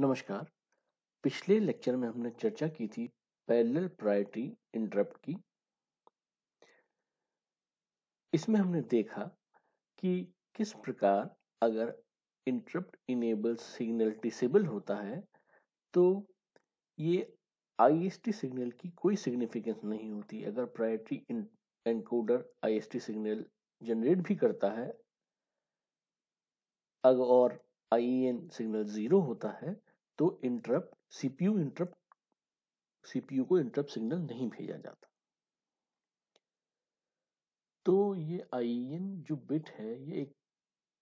नमस्कार पिछले लेक्चर में हमने चर्चा की थी पैरेलल प्रायोरिटी इंटरप्ट की इसमें हमने देखा कि किस प्रकार अगर इंटरप्ट इनेबल सिग्नल डिसेबल होता है तो ये आईएसटी सिग्नल की कोई सिग्निफिकेंस नहीं होती अगर priority encoder IST signal generate भी करता है अगर और आईएन सिग्नल जीरो होता है तो इंटरप्ट सीपीयू इंटरप्ट सीपीयू को इंटरप्ट सिग्नल नहीं भेजा जाता तो ये आई जो बिट है ये एक,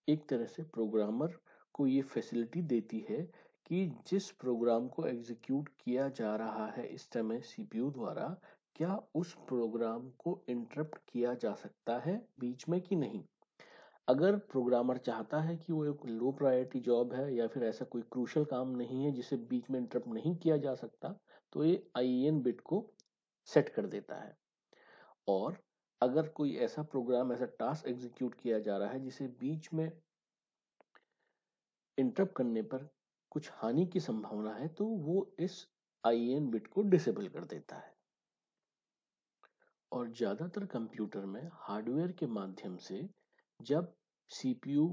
एक तरह से प्रोग्रामर को ये फैसिलिटी देती है कि जिस प्रोग्राम को एग्जीक्यूट किया जा रहा है इस समय सीपीयू द्वारा क्या उस प्रोग्राम को इंटरप्ट किया जा सकता है बीच में कि नहीं अगर प्रोग्रामर चाहता है कि वो एक लो प्रायोरिटी जॉब है या फिर ऐसा कोई क्रूशल काम नहीं है जिसे बीच में इंटरप्ट नहीं किया जा सकता तो ये आई बिट को सेट कर देता है और अगर कोई ऐसा प्रोग्राम ऐसा टास्क एग्जीक्यूट किया जा रहा है जिसे बीच में इंटरप्ट करने पर कुछ हानि की संभावना है तो वो इस आई बिट को डिसेबल कर देता है और ज़्यादातर कंप्यूटर में हार्डवेयर के माध्यम से जब सीपीयू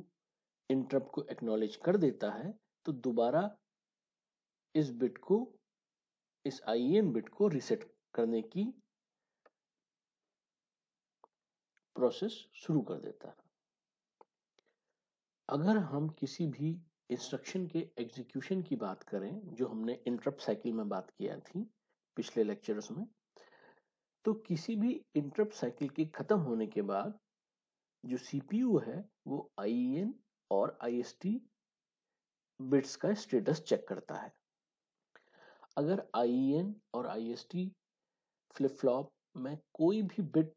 इंटरप्ट को एक्नॉलेज कर देता है तो दोबारा इस बिट को इस आईएन बिट e को रिसेट करने की प्रोसेस शुरू कर देता है अगर हम किसी भी इंस्ट्रक्शन के एग्जीक्यूशन की बात करें जो हमने इंटरप्ट साइकिल में बात किया थी पिछले लेक्चर्स में तो किसी भी इंटरप्ट साइकिल के खत्म होने के बाद जो सीपीयू है वो आई e और आई बिट्स का स्टेटस चेक करता है अगर आई e और आई फ्लिप फ्लॉप में कोई भी बिट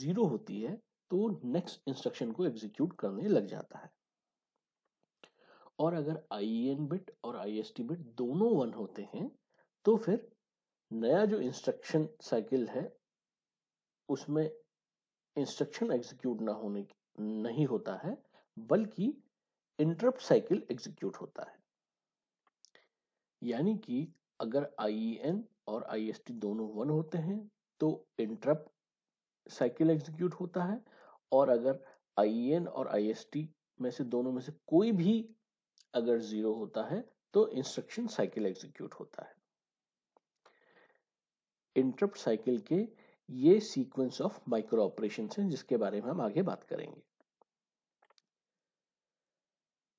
जीरो होती है तो नेक्स्ट इंस्ट्रक्शन को एग्जीक्यूट करने लग जाता है और अगर आई बिट e और आई बिट दोनों वन होते हैं तो फिर नया जो इंस्ट्रक्शन साइकिल है उसमें इंस्ट्रक्शन एग्जीक्यूट ना होने नहीं होता है बल्कि इंटरप्ट साइकिल एग्जीक्यूट होता है यानी कि अगर आई e और आई दोनों वन होते हैं तो इंटरप्ट साइकिल एग्जीक्यूट होता है और अगर आई e और आई में से दोनों में से कोई भी अगर जीरो होता है तो इंस्ट्रक्शन साइकिल एग्जीक्यूट होता है इंटरप्ट साइकिल के ये सीक्वेंस ऑफ माइक्रो ऑपरेशन है जिसके बारे में हम आगे बात करेंगे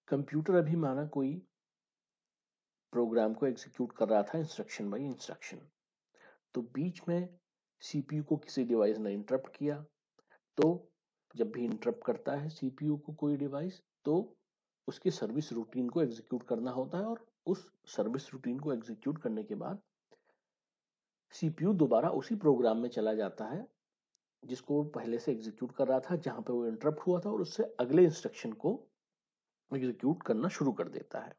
कंप्यूटर अभी माना कोई प्रोग्राम को एग्जीक्यूट कर रहा था इंस्ट्रक्शन बाई इंस्ट्रक्शन तो बीच में सीपीयू को किसी डिवाइस ने इंटरप्ट किया तो जब भी इंटरप्ट करता है सीपीयू को कोई डिवाइस तो उसकी सर्विस रूटीन को एग्जीक्यूट करना होता है और उस सर्विस रूटीन को एग्जीक्यूट करने के बाद सीपीयू दोबारा उसी प्रोग्राम में चला जाता है जिसको पहले से एग्जीक्यूट कर रहा था जहां पर वो इंटरप्ट हुआ था और उससे अगले इंस्ट्रक्शन को एग्जीक्यूट करना शुरू कर देता है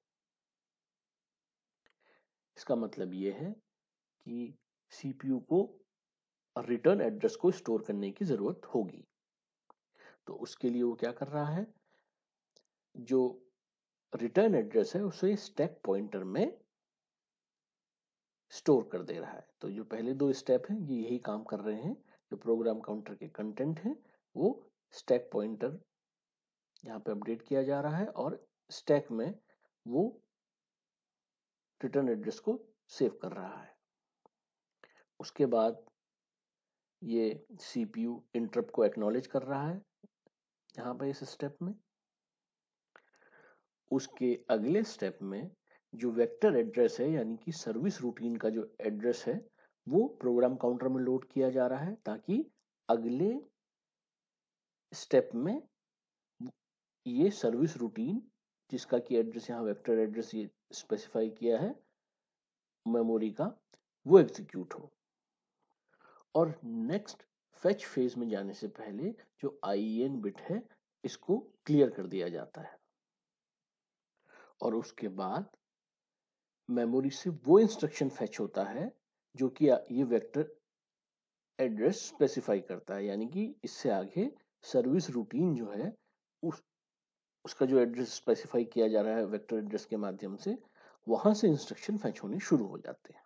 इसका मतलब ये है कि सीपीयू को रिटर्न एड्रेस को स्टोर करने की जरूरत होगी तो उसके लिए वो क्या कर रहा है जो रिटर्न एड्रेस है उसे स्टैक पॉइंटर में स्टोर कर दे रहा है तो जो पहले दो स्टेप हैं ये यही काम कर रहे हैं जो प्रोग्राम काउंटर के कंटेंट हैं वो स्टैक पॉइंटर यहाँ पे अपडेट किया जा रहा है और स्टैक में वो रिटर्न एड्रेस को सेव कर रहा है उसके बाद ये सीपीयू इंटरप को एक्नॉलेज कर रहा है यहाँ पे इस स्टेप में उसके अगले स्टेप में जो वेक्टर एड्रेस है यानी कि सर्विस रूटीन का जो एड्रेस है वो प्रोग्राम काउंटर में लोड किया जा रहा है ताकि अगले स्टेप में ये सर्विस रूटीन जिसका कि एड्रेस यहाँ वेक्टर एड्रेस ये स्पेसिफाई किया है मेमोरी का वो एग्जीक्यूट हो और नेक्स्ट फेच फेज में जाने से पहले जो आई बिट है इसको क्लियर कर दिया जाता है और उसके बाद मेमोरी से वो इंस्ट्रक्शन फेच होता है जो कि ये वेक्टर एड्रेस स्पेसिफाई करता है यानी कि इससे आगे सर्विस रूटीन जो है उस उसका जो एड्रेस स्पेसिफाई किया जा रहा है वेक्टर एड्रेस के माध्यम से वहां से इंस्ट्रक्शन फेच होने शुरू हो जाते हैं